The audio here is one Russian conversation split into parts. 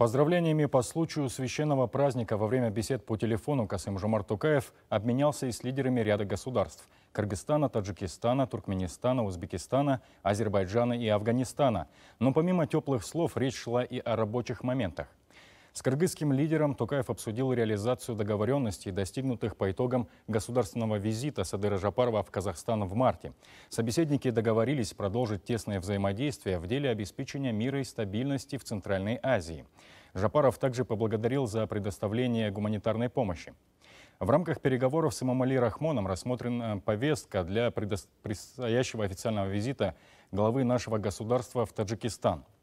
Поздравлениями по случаю священного праздника во время бесед по телефону Касым Жумар Тукаев обменялся и с лидерами ряда государств – Кыргызстана, Таджикистана, Туркменистана, Узбекистана, Азербайджана и Афганистана. Но помимо теплых слов речь шла и о рабочих моментах. С кыргызским лидером Тукаев обсудил реализацию договоренностей, достигнутых по итогам государственного визита Садыра Жапарова в Казахстан в марте. Собеседники договорились продолжить тесное взаимодействие в деле обеспечения мира и стабильности в Центральной Азии. Жапаров также поблагодарил за предоставление гуманитарной помощи. В рамках переговоров с Имамали Рахмоном рассмотрена повестка для предстоящего официального визита главы нашего государства в Таджикистан –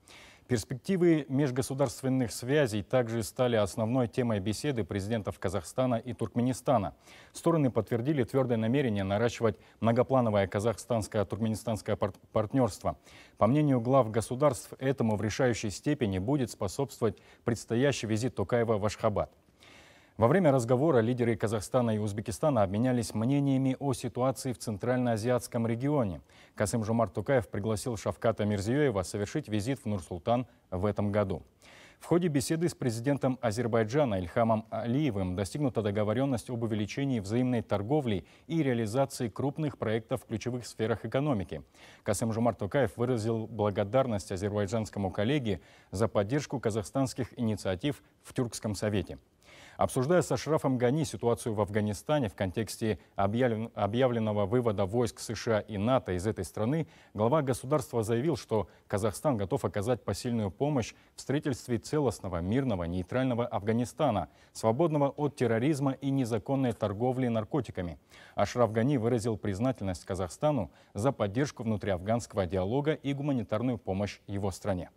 Перспективы межгосударственных связей также стали основной темой беседы президентов Казахстана и Туркменистана. Стороны подтвердили твердое намерение наращивать многоплановое казахстанско-туркменистанское партнерство. По мнению глав государств, этому в решающей степени будет способствовать предстоящий визит Токаева в Ашхабад. Во время разговора лидеры Казахстана и Узбекистана обменялись мнениями о ситуации в Центральноазиатском регионе. Касым Жумар Тукаев пригласил Шавката Мирзиёева совершить визит в Нур-Султан в этом году. В ходе беседы с президентом Азербайджана Ильхамом Алиевым достигнута договоренность об увеличении взаимной торговли и реализации крупных проектов в ключевых сферах экономики. Касым Жумар Тукаев выразил благодарность азербайджанскому коллеге за поддержку казахстанских инициатив в Тюркском совете. Обсуждая со Шрафом Гани ситуацию в Афганистане в контексте объявлен, объявленного вывода войск США и НАТО из этой страны, глава государства заявил, что Казахстан готов оказать посильную помощь в строительстве целостного, мирного, нейтрального Афганистана, свободного от терроризма и незаконной торговли наркотиками. Ашраф Гани выразил признательность Казахстану за поддержку внутриафганского диалога и гуманитарную помощь его стране.